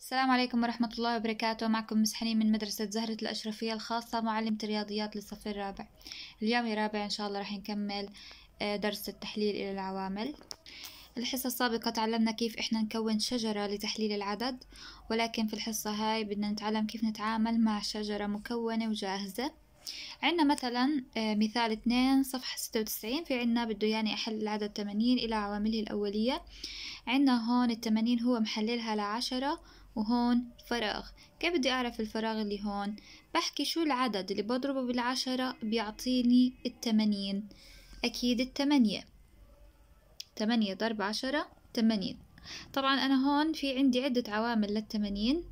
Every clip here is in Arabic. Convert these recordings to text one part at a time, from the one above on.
السلام عليكم ورحمة الله وبركاته معكم مس حنين من مدرسة زهرة الأشرفية الخاصة معلمة الرياضيات للصف الرابع اليوم يا رابع إن شاء الله راح نكمل آه، درس التحليل إلى العوامل الحصة السابقة تعلمنا كيف إحنا نكون شجرة لتحليل العدد ولكن في الحصة هاي بدنا نتعلم كيف نتعامل مع شجرة مكونة وجاهزة عنا مثلا آه، مثال اثنين صفحة ستة وتسعين في عنا بده يعني أحل العدد تمانين إلى عوامله الأولية عنا هون التمانين هو محللها لعشرة وهون فراغ كيف بدي أعرف الفراغ اللي هون بحكي شو العدد اللي بضربه بالعشرة بيعطيني التمانين أكيد التمانية تمانية ضرب عشرة تمانين طبعا أنا هون في عندي عدة عوامل للتمانين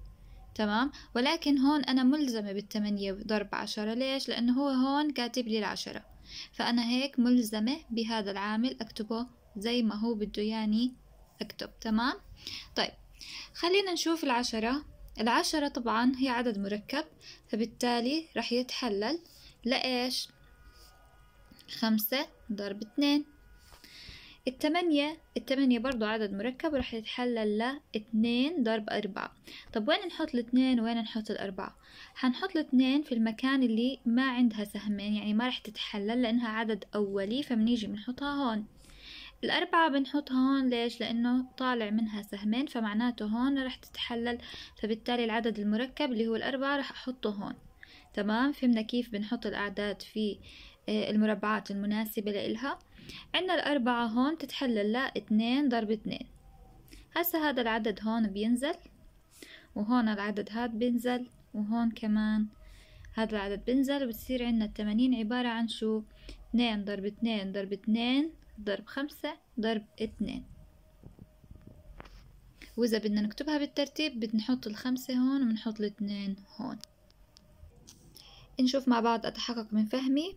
تمام ولكن هون أنا ملزمة بالتمانية ضرب عشرة ليش لأنه هو هون كاتب لي العشرة فأنا هيك ملزمة بهذا العامل أكتبه زي ما هو بده يعني أكتب تمام طيب خلينا نشوف العشرة العشرة طبعا هي عدد مركب فبالتالي رح يتحلل لإيش؟ خمسة ضرب اتنين التمانية التمانية برضو عدد مركب ورح يتحلل لاتنين ضرب أربعة طب وين نحط الاتنين وين نحط الأربعة هنحط الاتنين في المكان اللي ما عندها سهمين يعني ما رح تتحلل لأنها عدد أولي فبنيجي بنحطها هون الأربعة بنحط هون ليش لأنه طالع منها سهمين فمعناته هون رح تتحلل فبالتالي العدد المركب اللي هو الأربعة رح أحطه هون تمام فهمنا كيف بنحط الأعداد في آه، المربعات المناسبة لإلها عندنا الأربعة هون تتحلل لاتنين ضرب اتنين هسا هذا العدد هون بينزل وهون العدد هاد بينزل وهون كمان هذا العدد بينزل وبتصير عندنا التمانين عبارة عن شو اتنين ضرب اتنين ضرب اتنين ضرب خمسة ضرب اتنين وإذا بدنا نكتبها بالترتيب بنحط الخمسة هون وبنحط الاتنين هون نشوف مع بعض أتحقق من فهمي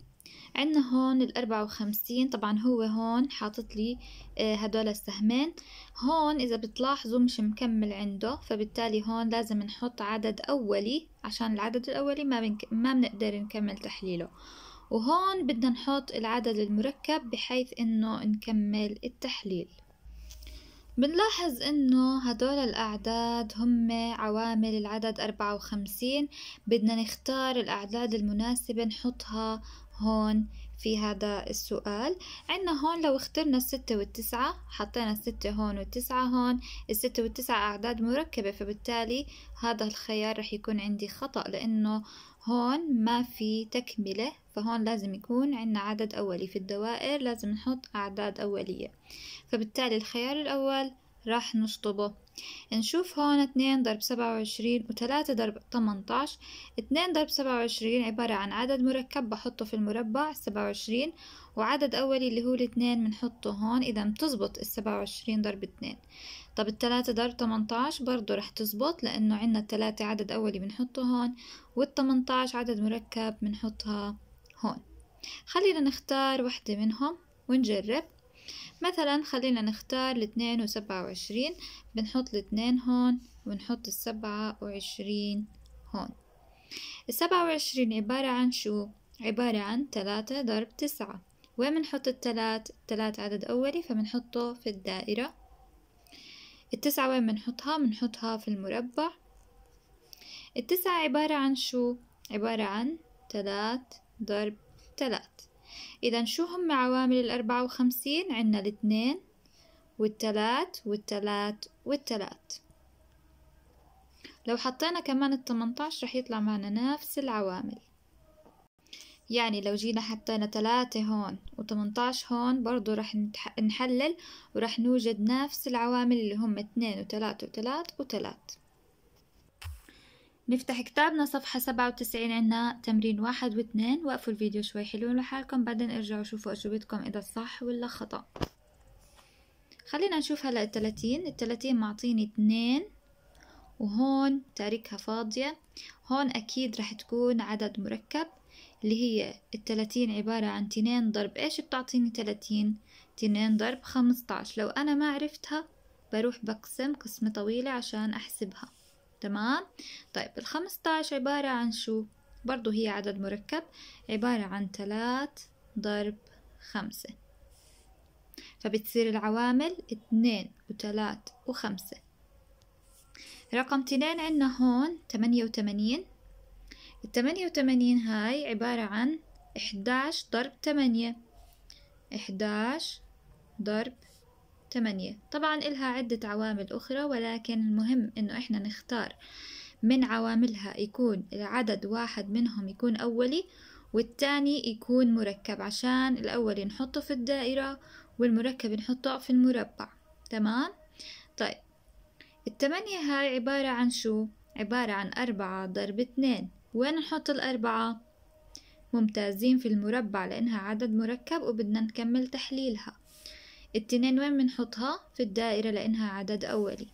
عندنا هون الأربعة وخمسين طبعا هو هون حاطط لي آه، هدول السهمين هون إذا بتلاحظوا مش مكمل عنده فبالتالي هون لازم نحط عدد أولي عشان العدد الأولي ما, بنك... ما بنقدر نكمل تحليله وهون بدنا نحط العدد المركب بحيث انه نكمل التحليل بنلاحظ انه هدول الاعداد هم عوامل العدد 54 بدنا نختار الاعداد المناسبة نحطها هون في هذا السؤال عنا هون لو اخترنا الستة والتسعة حطينا الستة هون والتسعة هون الستة والتسعة أعداد مركبة فبالتالي هذا الخيار رح يكون عندي خطأ لأنه هون ما في تكملة فهون لازم يكون عندنا عدد أولي في الدوائر لازم نحط أعداد أولية فبالتالي الخيار الأول راح نشطبه نشوف هون اتنين ضرب سبعة وعشرين وتلاتة ضرب تمنتاش اتنين ضرب سبعة وعشرين عبارة عن عدد مركب بحطه في المربع سبعة وعشرين وعدد أولي اللي هو الاتنين بنحطه هون إذا بتزبط السبعة وعشرين ضرب اتنين طب التلاتة ضرب تمنتاش برضه رح تزبط لأنه عنا التلاتة عدد أولي بنحطه هون والتمنتاش عدد مركب بنحطها هون خلينا نختار واحدة منهم ونجرب مثلا خلينا نختار الاثنين وسبعة وعشرين بنحط الاثنين هون ونحط السبعة وعشرين هون السبعة وعشرين عبارة عن شو؟ عبارة عن تلاتة ضرب تسعة وين بنحط التلات؟ التلات عدد أولي فبنحطه في الدائرة التسعة وين بنحطها؟ بنحطها في المربع التسعة عبارة عن شو؟ عبارة عن تلات ضرب تلات إذا شو هم عوامل الأربعة وخمسين عنا الاثنين والتلات والتلات والتلات لو حطينا كمان التمنتاش رح يطلع معنا نفس العوامل يعني لو جينا حطينا تلاتة هون وتمنتاش هون برضو رح نحلل ورح نوجد نفس العوامل اللي هم اتنين وتلات وتلات وتلات نفتح كتابنا صفحة سبعة وتسعين عنا تمرين واحد واثنين وقفوا الفيديو شوي حلوين لحالكم بعدين ارجعوا شوفوا أجوبتكم إذا صح ولا خطأ خلينا نشوف هلأ التلاتين التلاتين معطيني اثنين وهون تاركها فاضية هون أكيد رح تكون عدد مركب اللي هي التلاتين عبارة عن تنين ضرب إيش بتعطيني تلاتين تنين ضرب خمسطعش لو أنا ما عرفتها بروح بقسم قسمة طويلة عشان أحسبها تمام طيب 15 عبارة عن شو برضو هي عدد مركب عبارة عن تلات ضرب خمسة فبتصير العوامل اتنين وتلات وخمسة رقم 2 عنا هون تمانية ال التمانية هاي عبارة عن إحداش ضرب تمانية إحداش ضرب تمانية طبعا إلها عدة عوامل أخرى ولكن المهم إنه إحنا نختار من عواملها يكون العدد واحد منهم يكون أولي والتاني يكون مركب عشان الأولي نحطه في الدائرة والمركب نحطه في المربع تمام؟ طيب التمانية هاي عبارة عن شو؟ عبارة عن أربعة ضرب اتنين وين نحط الأربعة؟ ممتازين في المربع لأنها عدد مركب وبدنا نكمل تحليلها التنين وين بنحطها في الدائرة لأنها عدد أولي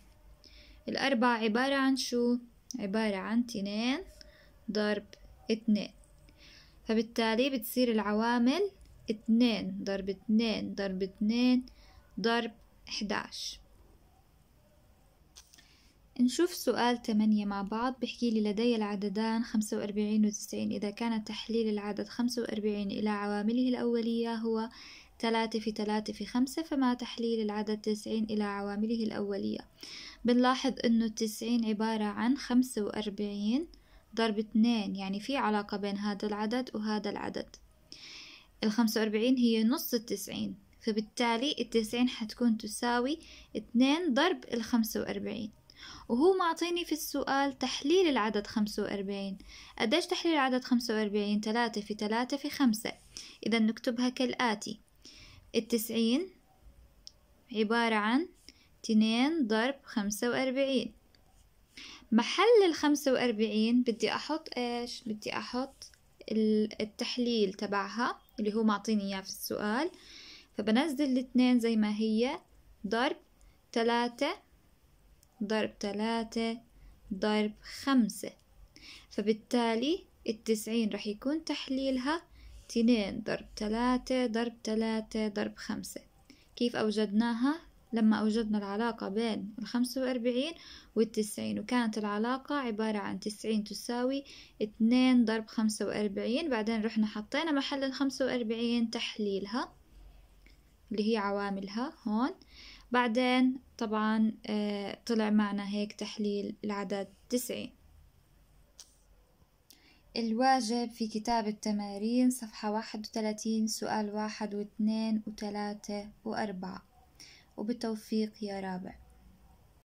الأربعة عبارة عن شو عبارة عن تنين ضرب اتنين فبالتالي بتصير العوامل اتنين ضرب اتنين ضرب اتنين ضرب احداش نشوف سؤال تمانية مع بعض بحكي لي لدي العددان خمسة وأربعين وتسعين إذا كان تحليل العدد خمسة وأربعين إلى عوامله الأولية هو 3 في 3 في 5 فما تحليل العدد 90 إلى عوامله الأولية بنلاحظ أنه التسعين عبارة عن 45 ضرب 2 يعني في علاقة بين هذا العدد وهذا العدد الخمسة وأربعين هي نص التسعين فبالتالي التسعين حتكون تساوي اتنين ضرب الخمسة وأربعين وهو معطيني في السؤال تحليل العدد خمسة وأربعين قديش تحليل العدد خمسة وأربعين تلاتة في تلاتة في خمسة إذا نكتبها كالآتي التسعين عبارة عن اتنين ضرب خمسة وأربعين محل الخمسة وأربعين بدي أحط إيش بدي أحط التحليل تبعها اللي هو معطيني إياه في السؤال فبنزل الاتنين زي ما هي ضرب تلاتة ضرب تلاتة ضرب خمسة فبالتالي التسعين رح يكون تحليلها اتنين ضرب تلاتة ضرب تلاتة ضرب خمسة كيف أوجدناها؟ لما أوجدنا العلاقة بين الخمسة وأربعين والتسعين وكانت العلاقة عبارة عن تسعين تساوي اتنين ضرب خمسة وأربعين بعدين رحنا حطينا محل الخمسة وأربعين تحليلها اللي هي عواملها هون بعدين طبعا آه، طلع معنا هيك تحليل العدد تسعين الواجب في كتاب التمارين صفحة واحد وثلاثين سؤال واحد واثنين وثلاثة وأربعة وبالتوفيق يا رابع